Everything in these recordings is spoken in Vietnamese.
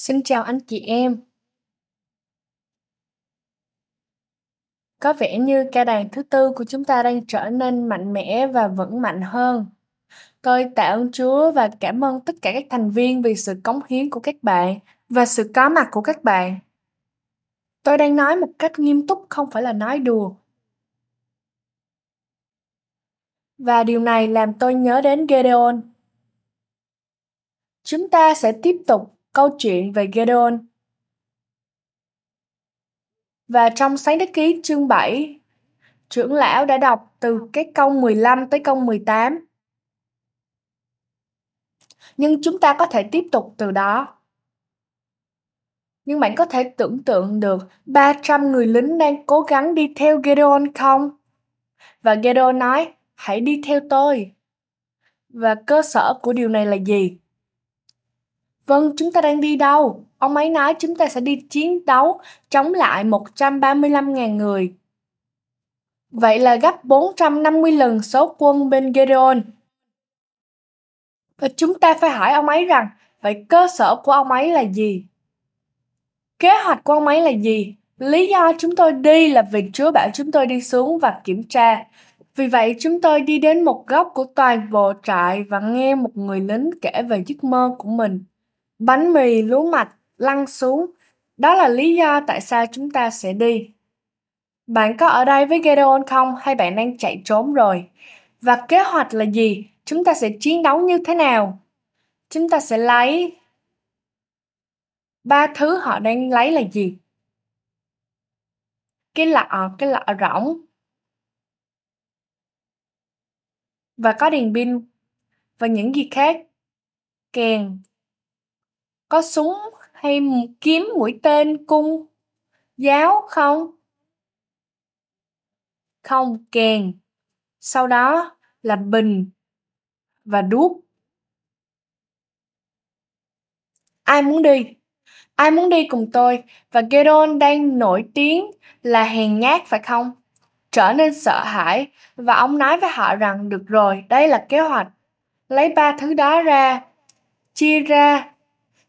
Xin chào anh chị em. Có vẻ như ca đàn thứ tư của chúng ta đang trở nên mạnh mẽ và vững mạnh hơn. Tôi tạ ơn Chúa và cảm ơn tất cả các thành viên vì sự cống hiến của các bạn và sự có mặt của các bạn. Tôi đang nói một cách nghiêm túc không phải là nói đùa. Và điều này làm tôi nhớ đến Gedeon. Chúng ta sẽ tiếp tục câu chuyện về Gedeon. Và trong sáng Thế ký chương 7, trưởng lão đã đọc từ cái câu 15 tới câu 18. Nhưng chúng ta có thể tiếp tục từ đó. Nhưng bạn có thể tưởng tượng được 300 người lính đang cố gắng đi theo Gedeon không? Và Gedeon nói, hãy đi theo tôi. Và cơ sở của điều này là gì? Vâng, chúng ta đang đi đâu? Ông ấy nói chúng ta sẽ đi chiến đấu chống lại 135.000 người. Vậy là gấp 450 lần số quân bên Gedeon. Và chúng ta phải hỏi ông ấy rằng, vậy cơ sở của ông ấy là gì? Kế hoạch của ông ấy là gì? Lý do chúng tôi đi là vì Chúa bảo chúng tôi đi xuống và kiểm tra. Vì vậy, chúng tôi đi đến một góc của toàn bộ trại và nghe một người lính kể về giấc mơ của mình bánh mì lú mạch lăn xuống. Đó là lý do tại sao chúng ta sẽ đi. Bạn có ở đây với Gedeon không hay bạn đang chạy trốn rồi? Và kế hoạch là gì? Chúng ta sẽ chiến đấu như thế nào? Chúng ta sẽ lấy ba thứ họ đang lấy là gì? Cái lọ, cái lọ rỗng và có đèn pin và những gì khác kèn có súng hay kiếm mũi tên cung giáo không không kèn sau đó là bình và đuốc ai muốn đi ai muốn đi cùng tôi và Geron đang nổi tiếng là hèn nhát phải không trở nên sợ hãi và ông nói với họ rằng được rồi đây là kế hoạch lấy ba thứ đó ra chia ra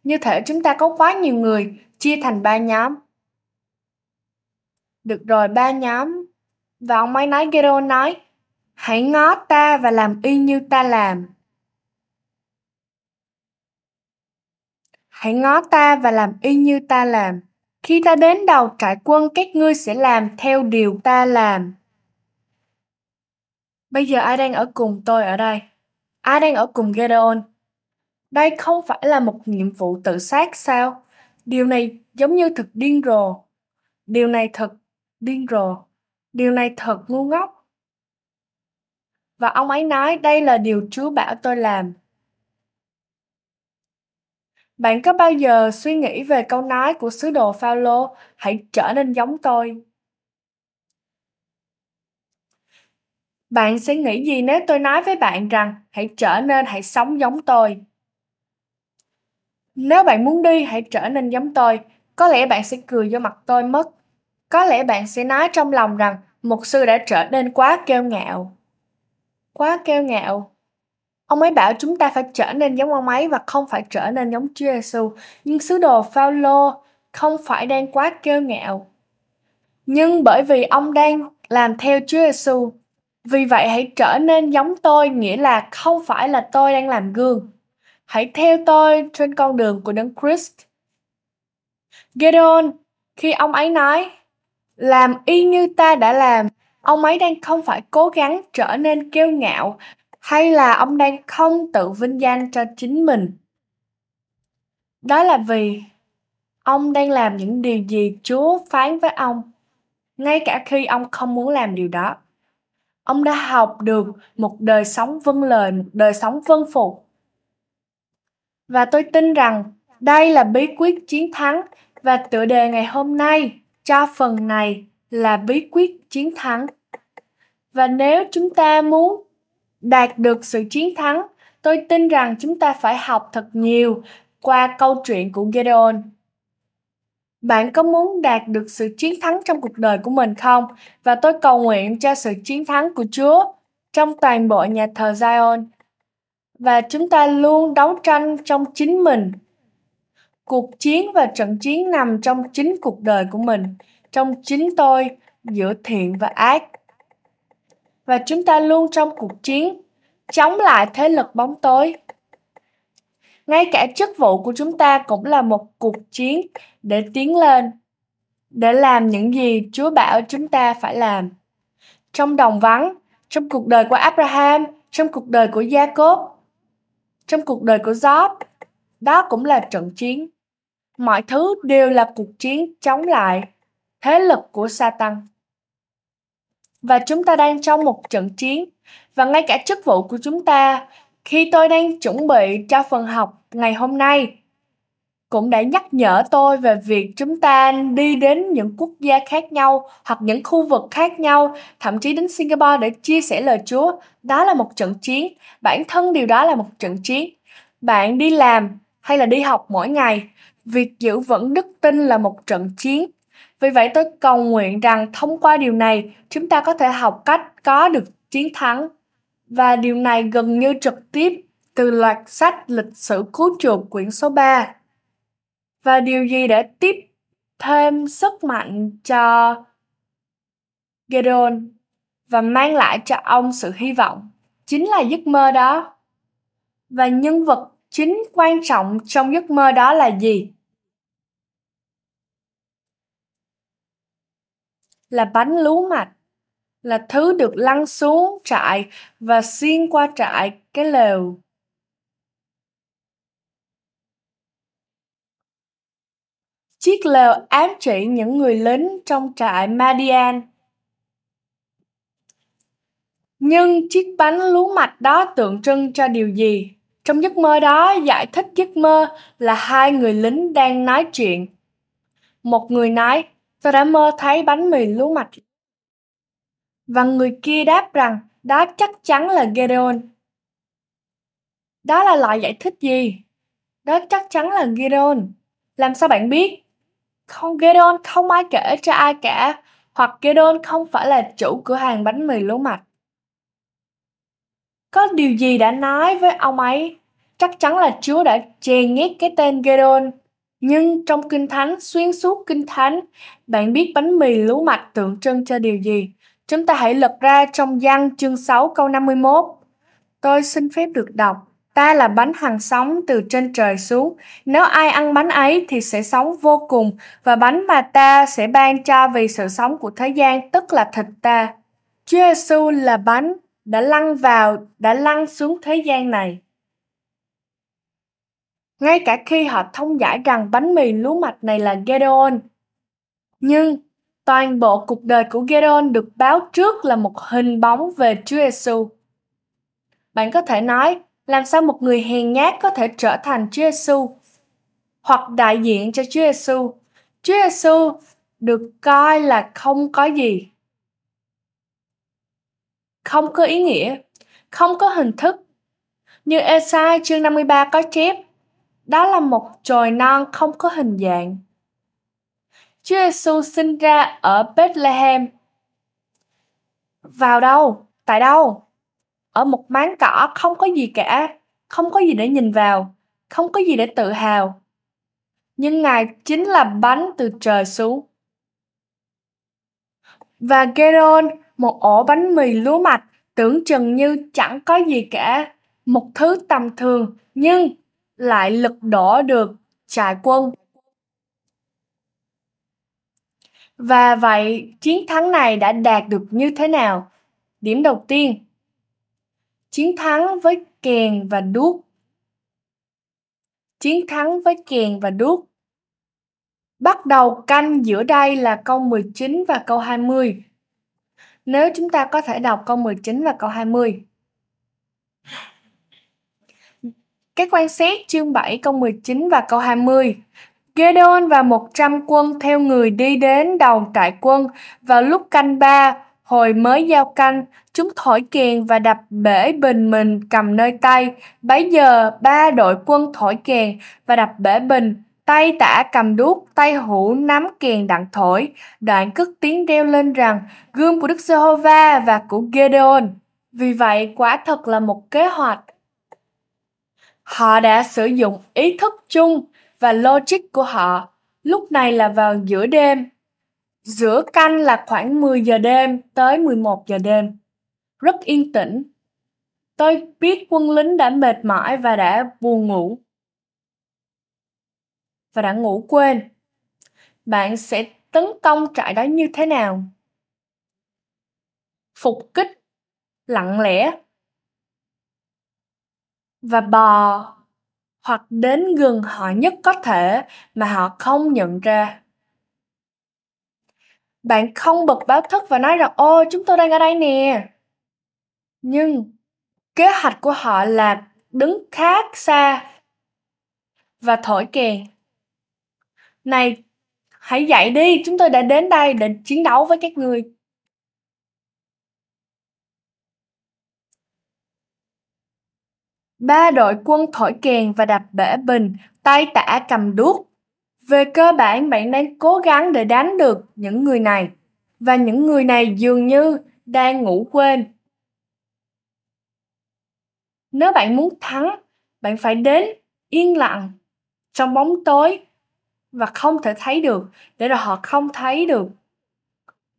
như thể chúng ta có quá nhiều người chia thành ba nhóm được rồi ba nhóm và ông ấy nói Gero nói hãy ngó ta và làm y như ta làm hãy ngó ta và làm y như ta làm khi ta đến đầu trại quân các ngươi sẽ làm theo điều ta làm bây giờ ai đang ở cùng tôi ở đây ai đang ở cùng Gedeon đây không phải là một nhiệm vụ tự sát sao? Điều này giống như thật điên rồ. Điều này thật điên rồ. Điều này thật ngu ngốc. Và ông ấy nói đây là điều Chúa bảo tôi làm. Bạn có bao giờ suy nghĩ về câu nói của sứ đồ Phaolô, hãy trở nên giống tôi? Bạn sẽ nghĩ gì nếu tôi nói với bạn rằng hãy trở nên hãy sống giống tôi? Nếu bạn muốn đi, hãy trở nên giống tôi. Có lẽ bạn sẽ cười vô mặt tôi mất. Có lẽ bạn sẽ nói trong lòng rằng mục sư đã trở nên quá kêu ngạo. Quá kêu ngạo. Ông ấy bảo chúng ta phải trở nên giống ông ấy và không phải trở nên giống Chúa Giêsu. Nhưng sứ đồ Phaolô không phải đang quá kêu ngạo. Nhưng bởi vì ông đang làm theo Chúa Giêsu, vì vậy hãy trở nên giống tôi nghĩa là không phải là tôi đang làm gương Hãy theo tôi trên con đường của Đấng Christ. Gideon, khi ông ấy nói, làm y như ta đã làm, ông ấy đang không phải cố gắng trở nên kiêu ngạo hay là ông đang không tự vinh danh cho chính mình. Đó là vì ông đang làm những điều gì Chúa phán với ông, ngay cả khi ông không muốn làm điều đó. Ông đã học được một đời sống vâng lời, một đời sống vâng phục và tôi tin rằng đây là bí quyết chiến thắng và tựa đề ngày hôm nay cho phần này là bí quyết chiến thắng. Và nếu chúng ta muốn đạt được sự chiến thắng, tôi tin rằng chúng ta phải học thật nhiều qua câu chuyện của Gideon. Bạn có muốn đạt được sự chiến thắng trong cuộc đời của mình không? Và tôi cầu nguyện cho sự chiến thắng của Chúa trong toàn bộ nhà thờ Zion và chúng ta luôn đấu tranh trong chính mình cuộc chiến và trận chiến nằm trong chính cuộc đời của mình trong chính tôi giữa thiện và ác và chúng ta luôn trong cuộc chiến chống lại thế lực bóng tối ngay cả chức vụ của chúng ta cũng là một cuộc chiến để tiến lên để làm những gì chúa bảo chúng ta phải làm trong đồng vắng trong cuộc đời của abraham trong cuộc đời của jacob trong cuộc đời của Job, đó cũng là trận chiến. Mọi thứ đều là cuộc chiến chống lại thế lực của Satan. Và chúng ta đang trong một trận chiến và ngay cả chức vụ của chúng ta khi tôi đang chuẩn bị cho phần học ngày hôm nay cũng đã nhắc nhở tôi về việc chúng ta đi đến những quốc gia khác nhau hoặc những khu vực khác nhau, thậm chí đến Singapore để chia sẻ lời Chúa. Đó là một trận chiến, bản thân điều đó là một trận chiến. Bạn đi làm hay là đi học mỗi ngày, việc giữ vững đức tin là một trận chiến. Vì vậy tôi cầu nguyện rằng thông qua điều này, chúng ta có thể học cách có được chiến thắng. Và điều này gần như trực tiếp từ loạt sách lịch sử cứu chuộc quyển số 3 và điều gì đã tiếp thêm sức mạnh cho Gedeon và mang lại cho ông sự hy vọng chính là giấc mơ đó và nhân vật chính quan trọng trong giấc mơ đó là gì là bánh lúa mạch là thứ được lăn xuống trại và xuyên qua trại cái lều chiếc lều ám chỉ những người lính trong trại Madian. Nhưng chiếc bánh lúa mạch đó tượng trưng cho điều gì? Trong giấc mơ đó giải thích giấc mơ là hai người lính đang nói chuyện. Một người nói, tôi đã mơ thấy bánh mì lúa mạch. Và người kia đáp rằng, đó chắc chắn là Gideon." Đó là loại giải thích gì? Đó chắc chắn là Gideon. Làm sao bạn biết? không Gedon không ai kể cho ai cả hoặc Gedon không phải là chủ cửa hàng bánh mì lúa mạch. Có điều gì đã nói với ông ấy? Chắc chắn là Chúa đã chè ghét cái tên Gedon. Nhưng trong Kinh Thánh, xuyên suốt Kinh Thánh, bạn biết bánh mì lúa mạch tượng trưng cho điều gì? Chúng ta hãy lật ra trong văn chương 6 câu 51. Tôi xin phép được đọc Ta là bánh hằng sống từ trên trời xuống. Nếu ai ăn bánh ấy thì sẽ sống vô cùng, và bánh mà ta sẽ ban cho vì sự sống của thế gian, tức là thịt ta. Chúa Giêsu là bánh đã lăn vào, đã lăn xuống thế gian này. Ngay cả khi họ thông giải rằng bánh mì lúa mạch này là Gedeon, nhưng toàn bộ cuộc đời của Gedeon được báo trước là một hình bóng về Chúa Giêsu. Bạn có thể nói làm sao một người hèn nhát có thể trở thành Chúa Giêsu hoặc đại diện cho Chúa Giêsu. Chúa Giêsu được coi là không có gì. Không có ý nghĩa, không có hình thức. Như Esai chương 53 có chép, đó là một chồi non không có hình dạng. Chúa Giêsu sinh ra ở Bethlehem. Vào đâu? Tại đâu? ở một máng cỏ không có gì cả không có gì để nhìn vào không có gì để tự hào nhưng ngài chính là bánh từ trời xuống và Geron một ổ bánh mì lúa mạch tưởng chừng như chẳng có gì cả một thứ tầm thường nhưng lại lực đổ được trại quân và vậy chiến thắng này đã đạt được như thế nào điểm đầu tiên Chiến thắng với kèn và đuốc. Chiến thắng với kèn và đuốc. Bắt đầu canh giữa đây là câu 19 và câu 20. Nếu chúng ta có thể đọc câu 19 và câu 20. Các quan sát chương 7 câu 19 và câu 20. Gedeon và 100 quân theo người đi đến đầu trại quân vào lúc canh ba Hồi mới giao canh, chúng thổi kèn và đập bể bình mình cầm nơi tay. Bấy giờ, ba đội quân thổi kèn và đập bể bình, tay tả cầm đuốc, tay hữu nắm kèn đặng thổi. Đoạn cất tiếng reo lên rằng, gương của Đức Giê-hô-va và của Gedeon. Vì vậy, quả thật là một kế hoạch. Họ đã sử dụng ý thức chung và logic của họ. Lúc này là vào giữa đêm, Giữa canh là khoảng 10 giờ đêm tới 11 giờ đêm. Rất yên tĩnh. Tôi biết quân lính đã mệt mỏi và đã buồn ngủ. Và đã ngủ quên. Bạn sẽ tấn công trại đó như thế nào? Phục kích, lặng lẽ và bò hoặc đến gần họ nhất có thể mà họ không nhận ra bạn không bật báo thức và nói rằng ô chúng tôi đang ở đây nè. Nhưng kế hoạch của họ là đứng khá xa và thổi kèn. Này, hãy dậy đi, chúng tôi đã đến đây để chiến đấu với các người. Ba đội quân thổi kèn và đạp bể bình, tay tả cầm đuốc về cơ bản bạn đang cố gắng để đánh được những người này và những người này dường như đang ngủ quên. Nếu bạn muốn thắng, bạn phải đến yên lặng trong bóng tối và không thể thấy được để rồi họ không thấy được.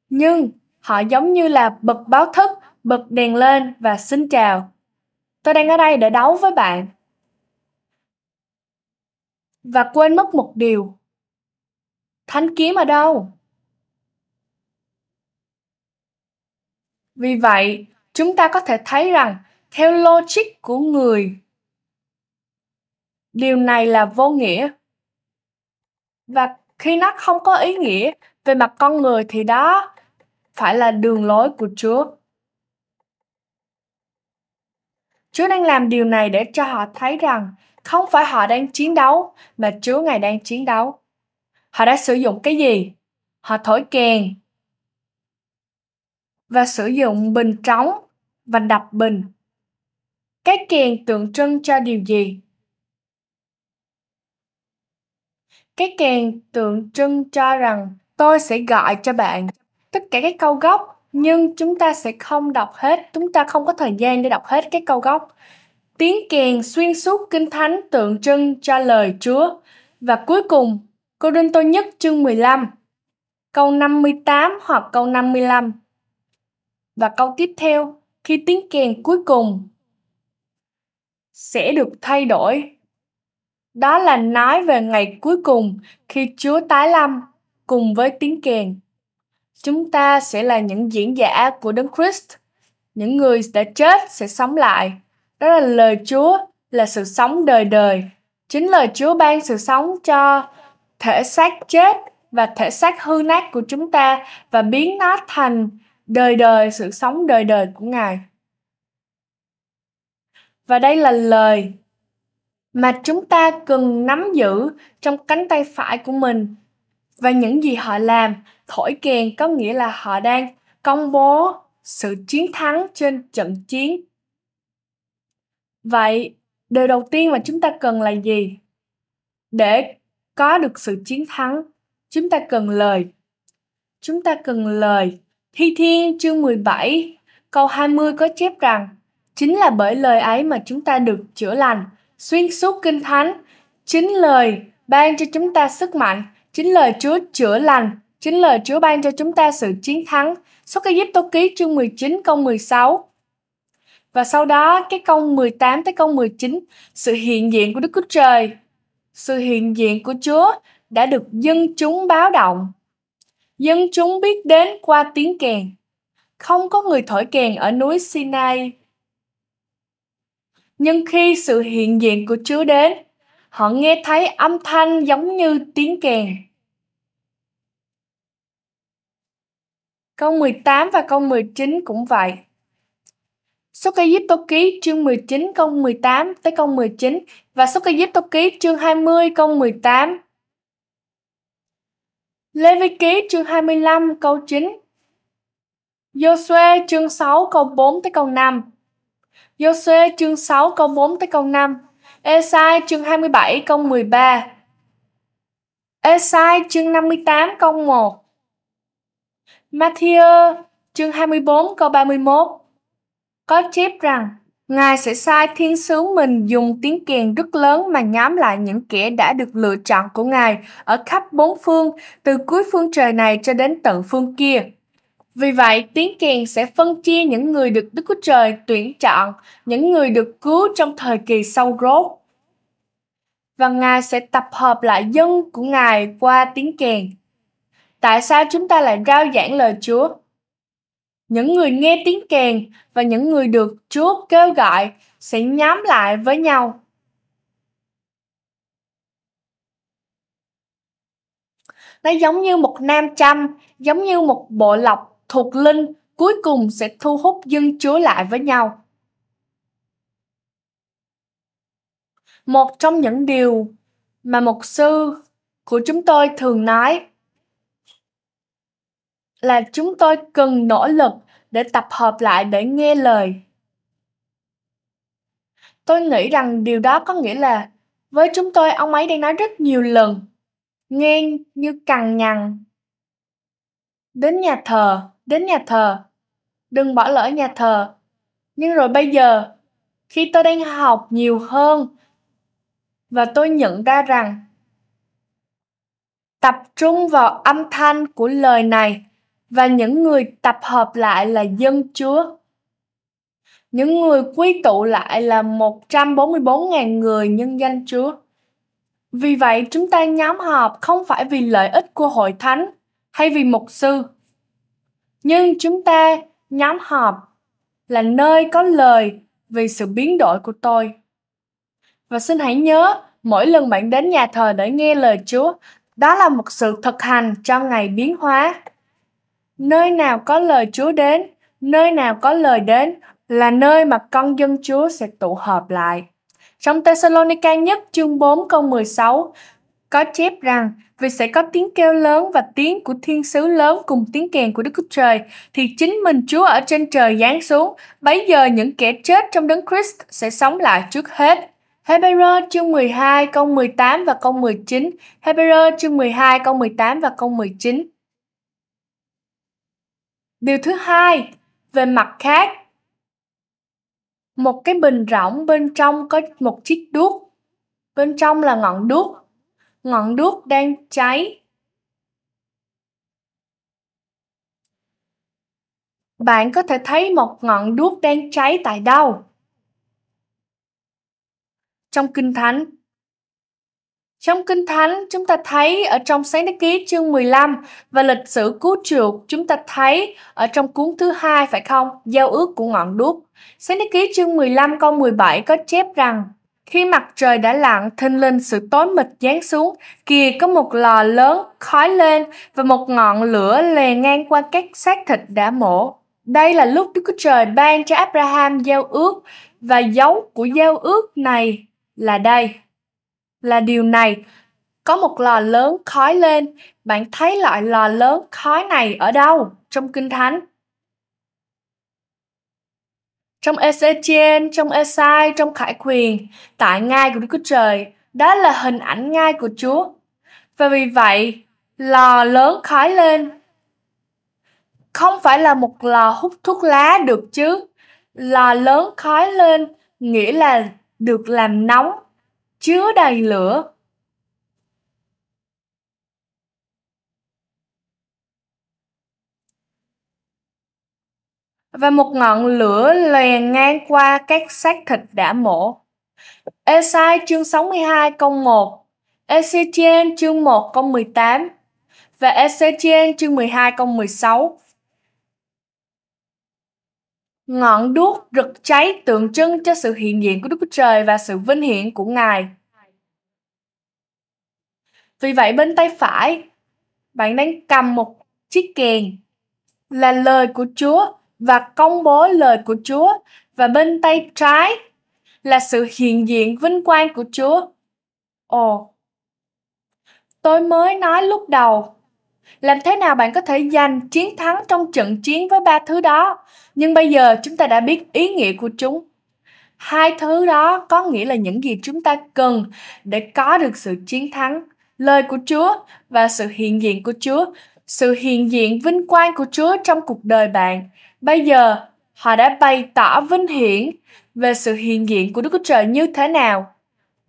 Nhưng họ giống như là bật báo thức, bật đèn lên và xin chào. Tôi đang ở đây để đấu với bạn. Và quên mất một điều, thánh kiếm ở đâu? Vì vậy, chúng ta có thể thấy rằng theo logic của người điều này là vô nghĩa và khi nó không có ý nghĩa về mặt con người thì đó phải là đường lối của chúa chúa đang làm điều này để cho họ thấy rằng không phải họ đang chiến đấu mà chúa ngài đang chiến đấu Họ đã sử dụng cái gì? Họ thổi kèn và sử dụng bình trống và đập bình. Cái kèn tượng trưng cho điều gì? Cái kèn tượng trưng cho rằng tôi sẽ gọi cho bạn tất cả các câu gốc nhưng chúng ta sẽ không đọc hết, chúng ta không có thời gian để đọc hết các câu gốc. Tiếng kèn xuyên suốt kinh thánh tượng trưng cho lời Chúa và cuối cùng cô Corinto nhất chương 15, câu 58 hoặc câu 55. Và câu tiếp theo, khi tiếng kèn cuối cùng sẽ được thay đổi. Đó là nói về ngày cuối cùng khi Chúa tái lâm cùng với tiếng kèn. Chúng ta sẽ là những diễn giả của Đấng Christ. Những người đã chết sẽ sống lại. Đó là lời Chúa, là sự sống đời đời. Chính lời Chúa ban sự sống cho thể xác chết và thể xác hư nát của chúng ta và biến nó thành đời đời sự sống đời đời của Ngài. Và đây là lời mà chúng ta cần nắm giữ trong cánh tay phải của mình. Và những gì họ làm, thổi kèn có nghĩa là họ đang công bố sự chiến thắng trên trận chiến. Vậy, điều đầu tiên mà chúng ta cần là gì? Để có được sự chiến thắng, chúng ta cần lời. Chúng ta cần lời. Thi Thiên chương 17, câu 20 có chép rằng chính là bởi lời ấy mà chúng ta được chữa lành. Xuyên suốt Kinh Thánh, chính lời ban cho chúng ta sức mạnh, chính lời Chúa chữa lành, chính lời Chúa ban cho chúng ta sự chiến thắng. số Ai Díp Tô Ký chương 19 câu 16 Và sau đó cái câu 18 tới câu 19, sự hiện diện của Đức Chúa Trời sự hiện diện của Chúa đã được dân chúng báo động. Dân chúng biết đến qua tiếng kèn. Không có người thổi kèn ở núi Sinai. Nhưng khi sự hiện diện của Chúa đến, họ nghe thấy âm thanh giống như tiếng kèn. Câu 18 và câu 19 cũng vậy. Sokajip Toki chương 19 câu 18 tới câu 19 và Sokajip Toki chương 20 câu 18. Lê Vi Ký chương 25 câu 9 Giô-suê chương 6 câu 4 tới câu 5 Giô-suê chương 6 câu 4 tới câu 5 Esai chương 27 câu 13 Esai chương 58 câu 1 Matthew chương 24 câu 31 có chép rằng, Ngài sẽ sai thiên sứ mình dùng tiếng kèn rất lớn mà nhắm lại những kẻ đã được lựa chọn của Ngài ở khắp bốn phương, từ cuối phương trời này cho đến tận phương kia. Vì vậy, tiếng kèn sẽ phân chia những người được Đức Chúa Trời tuyển chọn, những người được cứu trong thời kỳ sâu rốt. Và Ngài sẽ tập hợp lại dân của Ngài qua tiếng kèn. Tại sao chúng ta lại rao giảng lời Chúa? những người nghe tiếng kèn và những người được Chúa kêu gọi sẽ nhóm lại với nhau. Nó giống như một nam châm, giống như một bộ lọc thuộc linh cuối cùng sẽ thu hút dân Chúa lại với nhau. Một trong những điều mà một sư của chúng tôi thường nói là chúng tôi cần nỗ lực để tập hợp lại để nghe lời tôi nghĩ rằng điều đó có nghĩa là với chúng tôi ông ấy đang nói rất nhiều lần nghe như cằn nhằn đến nhà thờ đến nhà thờ đừng bỏ lỡ nhà thờ nhưng rồi bây giờ khi tôi đang học nhiều hơn và tôi nhận ra rằng tập trung vào âm thanh của lời này và những người tập hợp lại là dân chúa. Những người quy tụ lại là 144.000 người nhân danh Chúa. Vì vậy, chúng ta nhóm họp không phải vì lợi ích của hội thánh hay vì mục sư, nhưng chúng ta nhóm họp là nơi có lời vì sự biến đổi của tôi. Và xin hãy nhớ, mỗi lần bạn đến nhà thờ để nghe lời Chúa, đó là một sự thực hành cho ngày biến hóa. Nơi nào có lời Chúa đến, nơi nào có lời đến là nơi mà con dân Chúa sẽ tụ họp lại. Trong Thessalonica nhất chương 4 câu 16 có chép rằng vì sẽ có tiếng kêu lớn và tiếng của thiên sứ lớn cùng tiếng kèn của Đức Chúa Trời thì chính mình Chúa ở trên trời giáng xuống bấy giờ những kẻ chết trong đấng Christ sẽ sống lại trước hết Hebrew chương 12 câu 18 và câu 19 Hebrew chương 12 câu 18 và câu 19 Điều thứ hai, về mặt khác. Một cái bình rỗng bên trong có một chiếc đuốc. Bên trong là ngọn đuốc. Ngọn đuốc đang cháy. Bạn có thể thấy một ngọn đuốc đang cháy tại đâu? Trong Kinh Thánh, trong Kinh Thánh, chúng ta thấy ở trong Sáng Thế Ký chương 15 và lịch sử cứu chuộc chúng ta thấy ở trong cuốn thứ hai phải không? Giao ước của ngọn đuốc. Sáng Thế Ký chương 15 câu 17 có chép rằng khi mặt trời đã lặn, thinh linh sự tối mịt giáng xuống, kìa có một lò lớn khói lên và một ngọn lửa lè ngang qua các xác thịt đã mổ. Đây là lúc Đức Chúa Trời ban cho Abraham giao ước và dấu của giao ước này là đây là điều này có một lò lớn khói lên bạn thấy loại lò lớn khói này ở đâu trong kinh thánh trong Ezechiel, trong Esai, trong Khải Quyền, tại ngai của Đức Chúa Trời, đó là hình ảnh ngai của Chúa. Và vì vậy, lò lớn khói lên không phải là một lò hút thuốc lá được chứ. Lò lớn khói lên nghĩa là được làm nóng chứa đầy lửa và một ngọn lửa lèn ngang qua các xác thịt đã mổ. Esai chương 62 câu 1 Ezechiel chương 1 câu 18 và Ezechiel chương 12 câu 16 Ngọn đuốc rực cháy tượng trưng cho sự hiện diện của Đức Chúa Trời và sự vinh hiển của Ngài. Vì vậy bên tay phải, bạn đang cầm một chiếc kèn là lời của Chúa và công bố lời của Chúa và bên tay trái là sự hiện diện vinh quang của Chúa. Ồ, tôi mới nói lúc đầu làm thế nào bạn có thể giành chiến thắng trong trận chiến với ba thứ đó nhưng bây giờ chúng ta đã biết ý nghĩa của chúng hai thứ đó có nghĩa là những gì chúng ta cần để có được sự chiến thắng lời của chúa và sự hiện diện của chúa sự hiện diện vinh quang của chúa trong cuộc đời bạn bây giờ họ đã bày tỏ vinh hiển về sự hiện diện của đức chúa trời như thế nào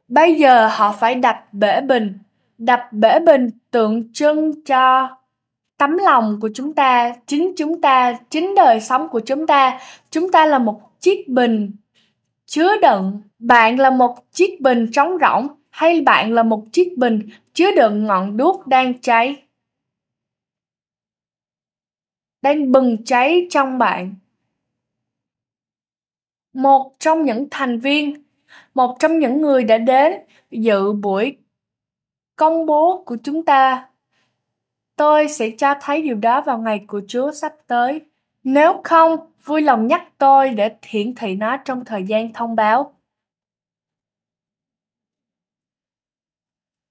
bây giờ họ phải đặt bể bình đập bể bình tượng trưng cho tấm lòng của chúng ta chính chúng ta chính đời sống của chúng ta chúng ta là một chiếc bình chứa đựng bạn là một chiếc bình trống rỗng hay bạn là một chiếc bình chứa đựng ngọn đuốc đang cháy đang bừng cháy trong bạn một trong những thành viên một trong những người đã đến dự buổi công bố của chúng ta. Tôi sẽ cho thấy điều đó vào ngày của Chúa sắp tới. Nếu không, vui lòng nhắc tôi để hiển thị nó trong thời gian thông báo.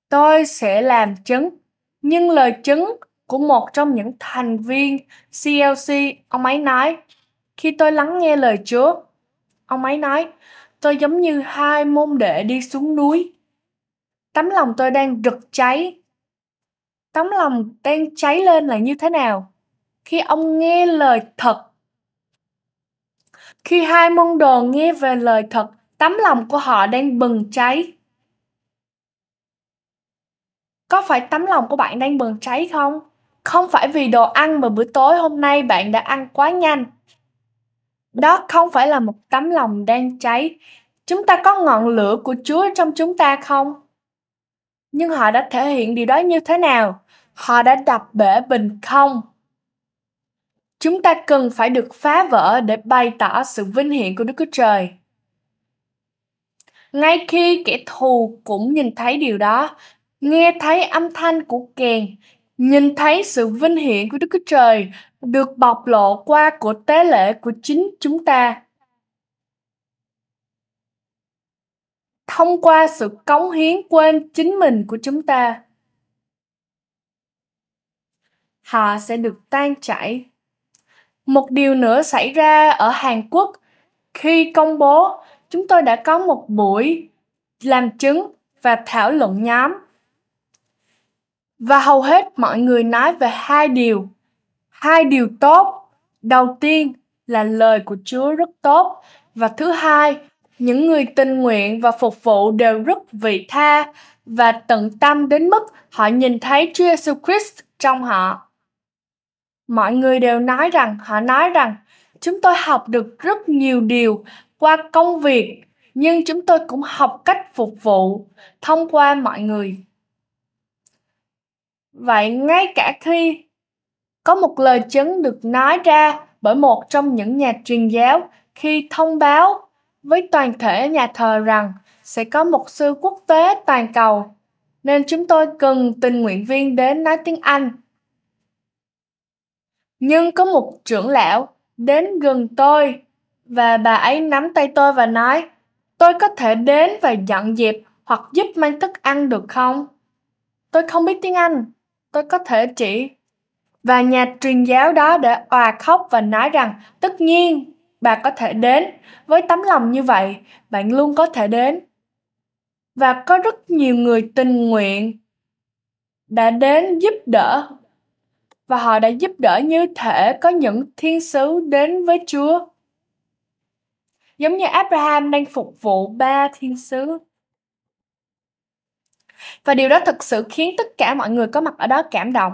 Tôi sẽ làm chứng, nhưng lời chứng của một trong những thành viên CLC, ông ấy nói, khi tôi lắng nghe lời Chúa, ông ấy nói, tôi giống như hai môn đệ đi xuống núi tấm lòng tôi đang rực cháy tấm lòng đang cháy lên là như thế nào khi ông nghe lời thật khi hai môn đồ nghe về lời thật tấm lòng của họ đang bừng cháy có phải tấm lòng của bạn đang bừng cháy không không phải vì đồ ăn mà bữa tối hôm nay bạn đã ăn quá nhanh đó không phải là một tấm lòng đang cháy chúng ta có ngọn lửa của chúa trong chúng ta không nhưng họ đã thể hiện điều đó như thế nào họ đã đập bể bình không chúng ta cần phải được phá vỡ để bày tỏ sự vinh hiển của đức chúa trời ngay khi kẻ thù cũng nhìn thấy điều đó nghe thấy âm thanh của kèn nhìn thấy sự vinh hiển của đức chúa trời được bộc lộ qua của tế lễ của chính chúng ta thông qua sự cống hiến quên chính mình của chúng ta họ sẽ được tan chảy một điều nữa xảy ra ở hàn quốc khi công bố chúng tôi đã có một buổi làm chứng và thảo luận nhóm và hầu hết mọi người nói về hai điều hai điều tốt đầu tiên là lời của chúa rất tốt và thứ hai những người tình nguyện và phục vụ đều rất vị tha và tận tâm đến mức họ nhìn thấy Chúa Jesus Christ trong họ. Mọi người đều nói rằng, họ nói rằng, chúng tôi học được rất nhiều điều qua công việc, nhưng chúng tôi cũng học cách phục vụ thông qua mọi người. Vậy ngay cả khi có một lời chứng được nói ra bởi một trong những nhà truyền giáo khi thông báo với toàn thể nhà thờ rằng sẽ có mục sư quốc tế toàn cầu, nên chúng tôi cần tình nguyện viên đến nói tiếng Anh. Nhưng có một trưởng lão đến gần tôi và bà ấy nắm tay tôi và nói, tôi có thể đến và dọn dẹp hoặc giúp mang thức ăn được không? Tôi không biết tiếng Anh, tôi có thể chỉ. Và nhà truyền giáo đó đã òa khóc và nói rằng tất nhiên bạn có thể đến với tấm lòng như vậy bạn luôn có thể đến và có rất nhiều người tình nguyện đã đến giúp đỡ và họ đã giúp đỡ như thể có những thiên sứ đến với Chúa. Giống như Abraham đang phục vụ ba thiên sứ. Và điều đó thực sự khiến tất cả mọi người có mặt ở đó cảm động.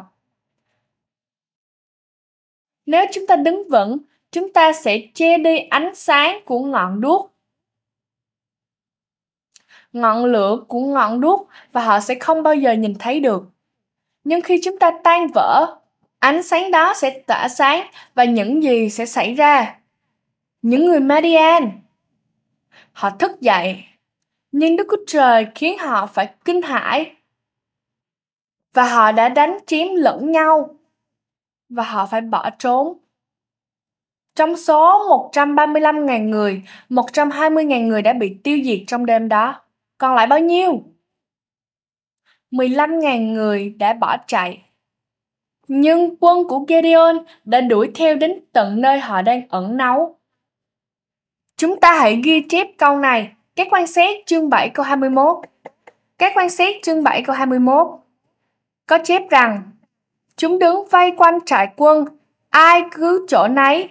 Nếu chúng ta đứng vững chúng ta sẽ che đi ánh sáng của ngọn đuốc ngọn lửa của ngọn đuốc và họ sẽ không bao giờ nhìn thấy được nhưng khi chúng ta tan vỡ ánh sáng đó sẽ tỏa sáng và những gì sẽ xảy ra những người Madian họ thức dậy nhưng Đức Chúa Trời khiến họ phải kinh hãi và họ đã đánh chiếm lẫn nhau và họ phải bỏ trốn trong số 135.000 người, 120.000 người đã bị tiêu diệt trong đêm đó. Còn lại bao nhiêu? 15.000 người đã bỏ chạy. Nhưng quân của Gideon đã đuổi theo đến tận nơi họ đang ẩn náu. Chúng ta hãy ghi chép câu này, các quan xét chương 7 câu 21. Các quan xét chương 7 câu 21 có chép rằng chúng đứng vây quanh trại quân, ai cứ chỗ nấy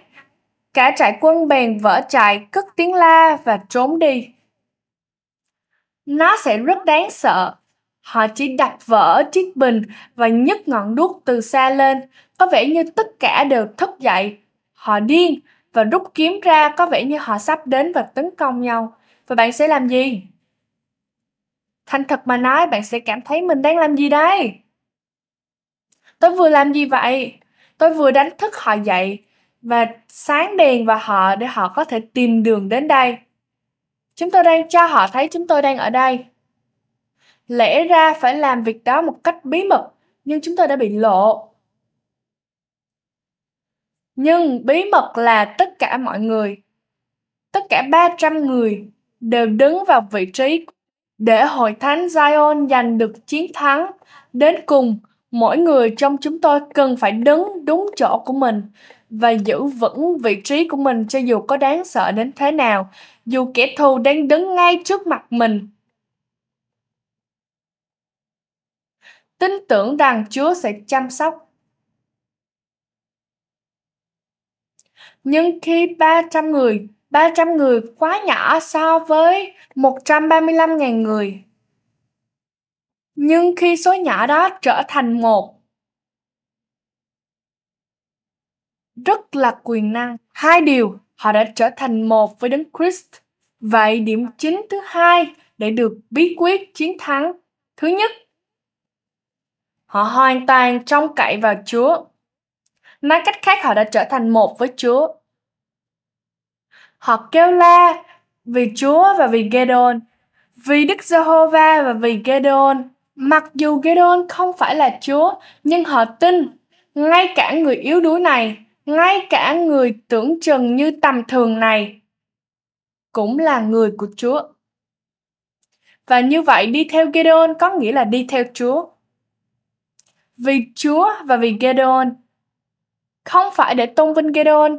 Cả trại quân bèn vỡ trại, cất tiếng la và trốn đi. Nó sẽ rất đáng sợ. Họ chỉ đập vỡ chiếc bình và nhấc ngọn đuốc từ xa lên, có vẻ như tất cả đều thức dậy. Họ điên và rút kiếm ra có vẻ như họ sắp đến và tấn công nhau. Và bạn sẽ làm gì? Thành thật mà nói, bạn sẽ cảm thấy mình đang làm gì đây? Tôi vừa làm gì vậy? Tôi vừa đánh thức họ dậy và sáng đèn vào họ để họ có thể tìm đường đến đây. Chúng tôi đang cho họ thấy chúng tôi đang ở đây. Lẽ ra phải làm việc đó một cách bí mật, nhưng chúng tôi đã bị lộ. Nhưng bí mật là tất cả mọi người, tất cả 300 người đều đứng vào vị trí để hội thánh Zion giành được chiến thắng. Đến cùng, mỗi người trong chúng tôi cần phải đứng đúng chỗ của mình và giữ vững vị trí của mình cho dù có đáng sợ đến thế nào, dù kẻ thù đang đứng ngay trước mặt mình. Tin tưởng rằng Chúa sẽ chăm sóc. Nhưng khi 300 người, 300 người quá nhỏ so với 135.000 người. Nhưng khi số nhỏ đó trở thành một rất là quyền năng. Hai điều họ đã trở thành một với Đấng Christ. Vậy điểm chính thứ hai để được bí quyết chiến thắng. Thứ nhất, họ hoàn toàn trông cậy vào Chúa. Nói cách khác họ đã trở thành một với Chúa. Họ kêu la vì Chúa và vì Gedon, vì Đức Giê-hô-va và vì Gedon. Mặc dù Gedon không phải là Chúa, nhưng họ tin ngay cả người yếu đuối này ngay cả người tưởng chừng như tầm thường này cũng là người của Chúa. Và như vậy đi theo Gideon có nghĩa là đi theo Chúa. Vì Chúa và vì Gideon không phải để tôn vinh Gideon.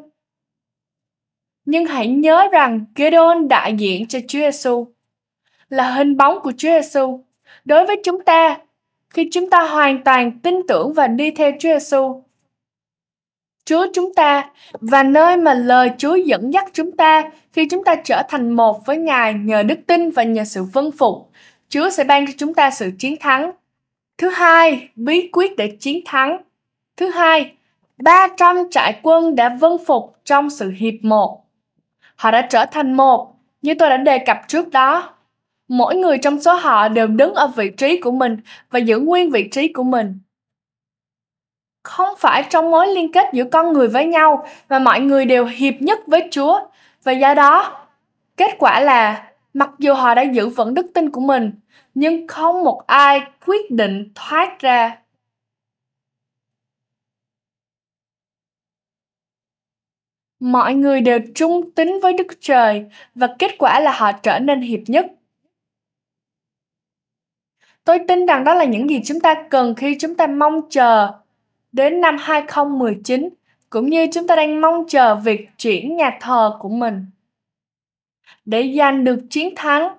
Nhưng hãy nhớ rằng Gideon đại diện cho Chúa Giêsu là hình bóng của Chúa Giêsu. Đối với chúng ta, khi chúng ta hoàn toàn tin tưởng và đi theo Chúa Giêsu, Chúa chúng ta và nơi mà lời Chúa dẫn dắt chúng ta khi chúng ta trở thành một với Ngài nhờ đức tin và nhờ sự vâng phục. Chúa sẽ ban cho chúng ta sự chiến thắng. Thứ hai, bí quyết để chiến thắng. Thứ hai, 300 trại quân đã vâng phục trong sự hiệp một. Họ đã trở thành một, như tôi đã đề cập trước đó. Mỗi người trong số họ đều đứng ở vị trí của mình và giữ nguyên vị trí của mình không phải trong mối liên kết giữa con người với nhau mà mọi người đều hiệp nhất với Chúa. Và do đó, kết quả là mặc dù họ đã giữ vững đức tin của mình, nhưng không một ai quyết định thoát ra. Mọi người đều trung tín với Đức Trời và kết quả là họ trở nên hiệp nhất. Tôi tin rằng đó là những gì chúng ta cần khi chúng ta mong chờ Đến năm 2019, cũng như chúng ta đang mong chờ việc chuyển nhà thờ của mình. Để giành được chiến thắng,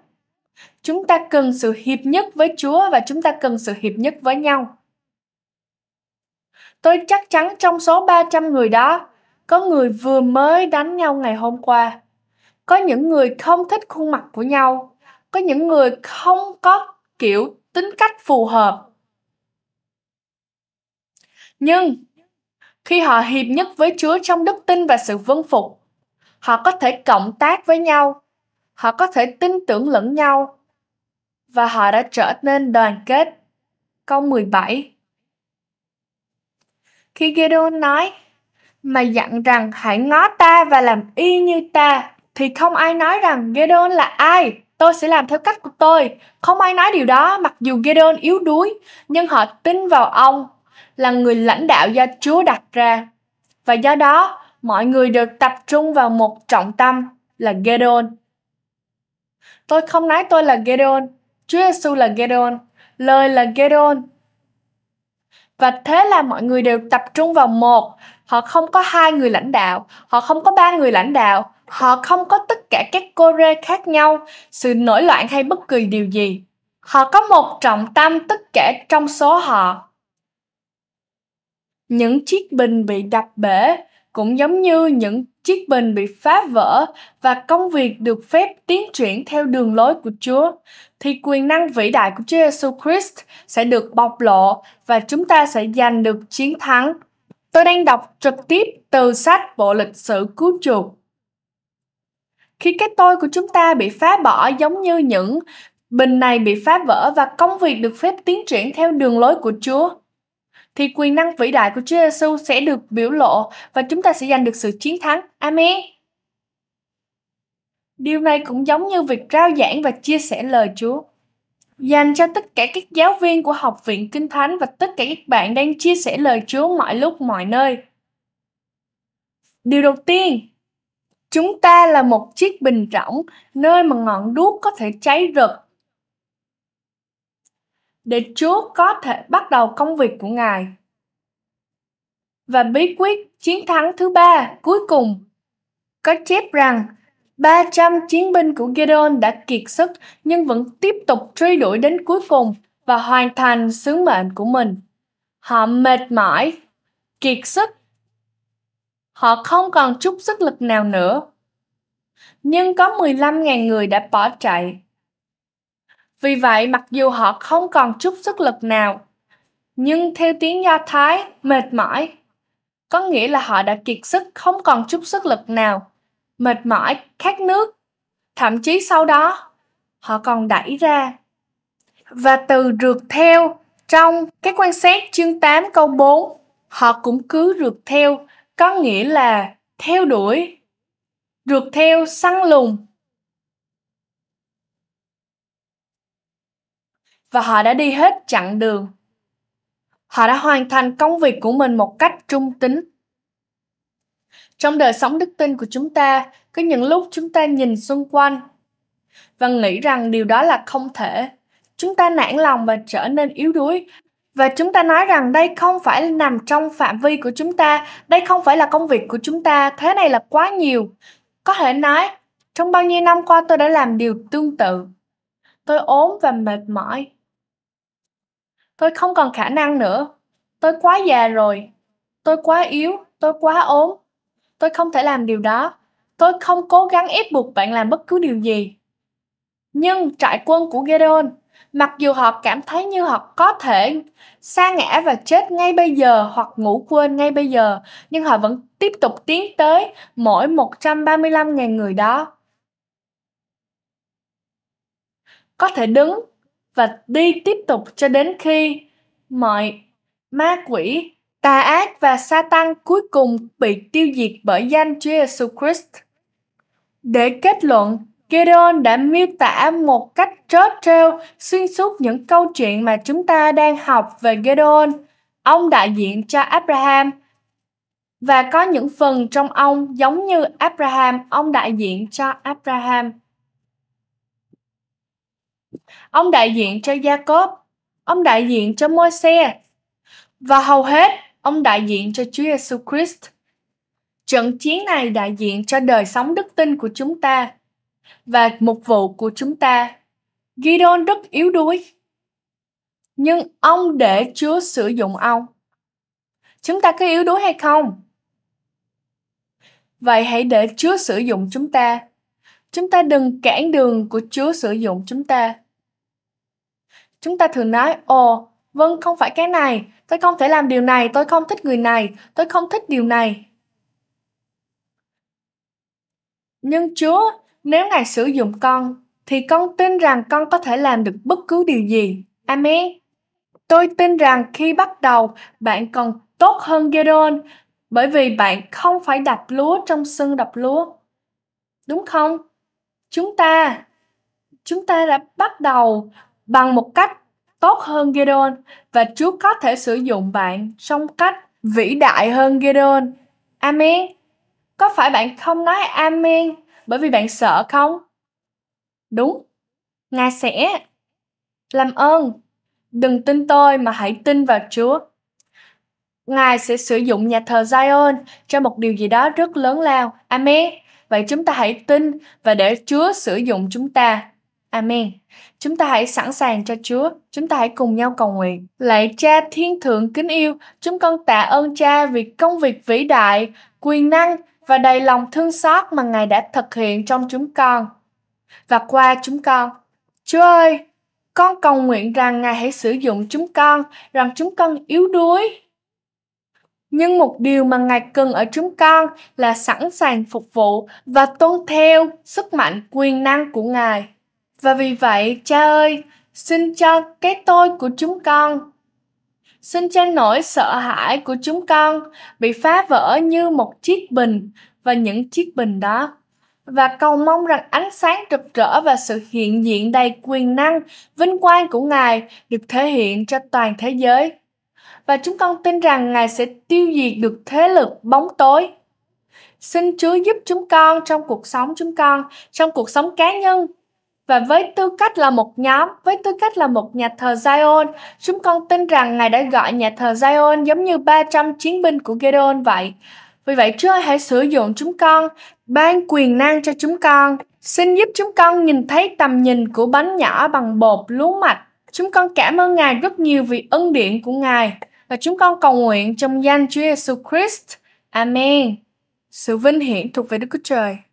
chúng ta cần sự hiệp nhất với Chúa và chúng ta cần sự hiệp nhất với nhau. Tôi chắc chắn trong số 300 người đó, có người vừa mới đánh nhau ngày hôm qua. Có những người không thích khuôn mặt của nhau, có những người không có kiểu tính cách phù hợp nhưng khi họ hiệp nhất với Chúa trong đức tin và sự vâng phục, họ có thể cộng tác với nhau, họ có thể tin tưởng lẫn nhau và họ đã trở nên đoàn kết. Câu 17 Khi Gideon nói, mà dặn rằng hãy ngó ta và làm y như ta, thì không ai nói rằng Gideon là ai, tôi sẽ làm theo cách của tôi. Không ai nói điều đó mặc dù Gideon yếu đuối, nhưng họ tin vào ông là người lãnh đạo do Chúa đặt ra. Và do đó, mọi người được tập trung vào một trọng tâm là Gedeon. Tôi không nói tôi là Gedeon, Chúa Giêsu là Gedeon, lời là Gedeon. Và thế là mọi người đều tập trung vào một, họ không có hai người lãnh đạo, họ không có ba người lãnh đạo, họ không có tất cả các cô rê khác nhau, sự nổi loạn hay bất kỳ điều gì. Họ có một trọng tâm tất cả trong số họ những chiếc bình bị đập bể cũng giống như những chiếc bình bị phá vỡ và công việc được phép tiến triển theo đường lối của Chúa thì quyền năng vĩ đại của Chúa Giêsu Christ sẽ được bộc lộ và chúng ta sẽ giành được chiến thắng. Tôi đang đọc trực tiếp từ sách Bộ lịch sử cứu chuộc. Khi cái tôi của chúng ta bị phá bỏ giống như những bình này bị phá vỡ và công việc được phép tiến triển theo đường lối của Chúa, thì quyền năng vĩ đại của Chúa Giêsu sẽ được biểu lộ và chúng ta sẽ giành được sự chiến thắng. Amen. Điều này cũng giống như việc rao giảng và chia sẻ lời Chúa. Dành cho tất cả các giáo viên của Học viện Kinh Thánh và tất cả các bạn đang chia sẻ lời Chúa mọi lúc mọi nơi. Điều đầu tiên, chúng ta là một chiếc bình rỗng nơi mà ngọn đuốc có thể cháy rực để Chúa có thể bắt đầu công việc của Ngài. Và bí quyết chiến thắng thứ ba cuối cùng có chép rằng 300 chiến binh của Gideon đã kiệt sức nhưng vẫn tiếp tục truy đuổi đến cuối cùng và hoàn thành sứ mệnh của mình. Họ mệt mỏi, kiệt sức. Họ không còn chút sức lực nào nữa. Nhưng có 15.000 người đã bỏ chạy vì vậy, mặc dù họ không còn chút sức lực nào, nhưng theo tiếng Do Thái, mệt mỏi có nghĩa là họ đã kiệt sức không còn chút sức lực nào, mệt mỏi, khát nước. Thậm chí sau đó, họ còn đẩy ra. Và từ rượt theo trong cái quan sát chương 8 câu 4, họ cũng cứ rượt theo, có nghĩa là theo đuổi. Rượt theo săn lùng, và họ đã đi hết chặng đường. Họ đã hoàn thành công việc của mình một cách trung tính. Trong đời sống đức tin của chúng ta, có những lúc chúng ta nhìn xung quanh và nghĩ rằng điều đó là không thể. Chúng ta nản lòng và trở nên yếu đuối và chúng ta nói rằng đây không phải nằm trong phạm vi của chúng ta, đây không phải là công việc của chúng ta, thế này là quá nhiều. Có thể nói, trong bao nhiêu năm qua tôi đã làm điều tương tự. Tôi ốm và mệt mỏi, tôi không còn khả năng nữa tôi quá già rồi tôi quá yếu tôi quá ốm tôi không thể làm điều đó tôi không cố gắng ép buộc bạn làm bất cứ điều gì nhưng trại quân của gedeon mặc dù họ cảm thấy như họ có thể sa ngã và chết ngay bây giờ hoặc ngủ quên ngay bây giờ nhưng họ vẫn tiếp tục tiến tới mỗi 135.000 người đó. Có thể đứng và đi tiếp tục cho đến khi mọi ma quỷ, tà ác và sa tăng cuối cùng bị tiêu diệt bởi danh Chúa Jesus Christ. Để kết luận, Gideon đã miêu tả một cách trớt trêu xuyên suốt những câu chuyện mà chúng ta đang học về Gideon. Ông đại diện cho Abraham và có những phần trong ông giống như Abraham, ông đại diện cho Abraham. Ông đại diện cho Jacob, ông đại diện cho Môi-se và hầu hết ông đại diện cho Chúa Giêsu Christ. Trận chiến này đại diện cho đời sống đức tin của chúng ta và mục vụ của chúng ta. Gideon rất yếu đuối, nhưng ông để Chúa sử dụng ông. Chúng ta có yếu đuối hay không? Vậy hãy để Chúa sử dụng chúng ta Chúng ta đừng cản đường của Chúa sử dụng chúng ta. Chúng ta thường nói, ồ, vâng, không phải cái này, tôi không thể làm điều này, tôi không thích người này, tôi không thích điều này. Nhưng Chúa, nếu Ngài sử dụng con, thì con tin rằng con có thể làm được bất cứ điều gì. Amen. Tôi tin rằng khi bắt đầu, bạn còn tốt hơn Gedeon bởi vì bạn không phải đập lúa trong sân đập lúa. Đúng không? chúng ta chúng ta đã bắt đầu bằng một cách tốt hơn Gideon và Chúa có thể sử dụng bạn trong cách vĩ đại hơn Gideon. Amen. Có phải bạn không nói amen bởi vì bạn sợ không? Đúng. Ngài sẽ làm ơn đừng tin tôi mà hãy tin vào Chúa. Ngài sẽ sử dụng nhà thờ Zion cho một điều gì đó rất lớn lao. Amen. Vậy chúng ta hãy tin và để Chúa sử dụng chúng ta. Amen. Chúng ta hãy sẵn sàng cho Chúa, chúng ta hãy cùng nhau cầu nguyện. Lạy Cha Thiên Thượng kính yêu, chúng con tạ ơn Cha vì công việc vĩ đại, quyền năng và đầy lòng thương xót mà Ngài đã thực hiện trong chúng con và qua chúng con. Chúa ơi, con cầu nguyện rằng Ngài hãy sử dụng chúng con, rằng chúng con yếu đuối, nhưng một điều mà Ngài cần ở chúng con là sẵn sàng phục vụ và tuân theo sức mạnh quyền năng của Ngài. Và vì vậy, cha ơi, xin cho cái tôi của chúng con xin cho nỗi sợ hãi của chúng con bị phá vỡ như một chiếc bình và những chiếc bình đó và cầu mong rằng ánh sáng rực rỡ và sự hiện diện đầy quyền năng vinh quang của ngài được thể hiện cho toàn thế giới và chúng con tin rằng Ngài sẽ tiêu diệt được thế lực bóng tối. Xin Chúa giúp chúng con trong cuộc sống chúng con, trong cuộc sống cá nhân và với tư cách là một nhóm, với tư cách là một nhà thờ Zion, chúng con tin rằng Ngài đã gọi nhà thờ Zion giống như 300 chiến binh của Gedeon vậy. Vì vậy Chúa hãy sử dụng chúng con, ban quyền năng cho chúng con. Xin giúp chúng con nhìn thấy tầm nhìn của bánh nhỏ bằng bột lúa mạch. Chúng con cảm ơn Ngài rất nhiều vì ân điển của Ngài. Và chúng con cầu nguyện trong danh Chúa Giêsu Christ. Amen. Sự vinh hiển thuộc về Đức Chúa Trời.